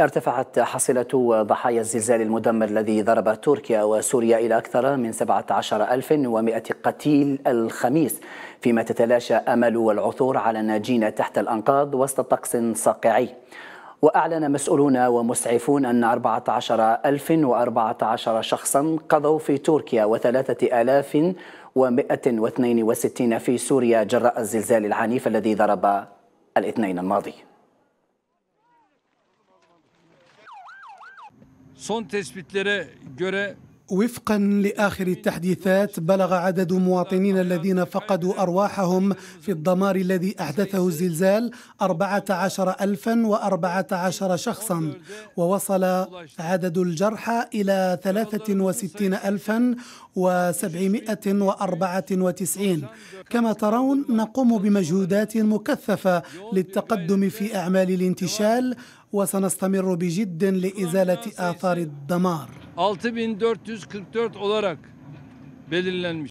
ارتفعت حصيلة ضحايا الزلزال المدمر الذي ضرب تركيا وسوريا إلى أكثر من 17100 قتيل الخميس فيما تتلاشى أمل والعثور على الناجين تحت الأنقاض وسط طقس صاقعي وأعلن مسؤولون ومسعفون أن 14014 شخصا قضوا في تركيا و3162 في سوريا جراء الزلزال العنيف الذي ضرب الاثنين الماضي Son tespitlere göre وفقا لاخر التحديثات بلغ عدد مواطنين الذين فقدوا ارواحهم في الدمار الذي احدثه الزلزال 14014 شخصا ووصل عدد الجرحى الى 63794 كما ترون نقوم بمجهودات مكثفه للتقدم في اعمال الانتشال وسنستمر بجد لازاله اثار الدمار 6444 olarak belirlenmiş.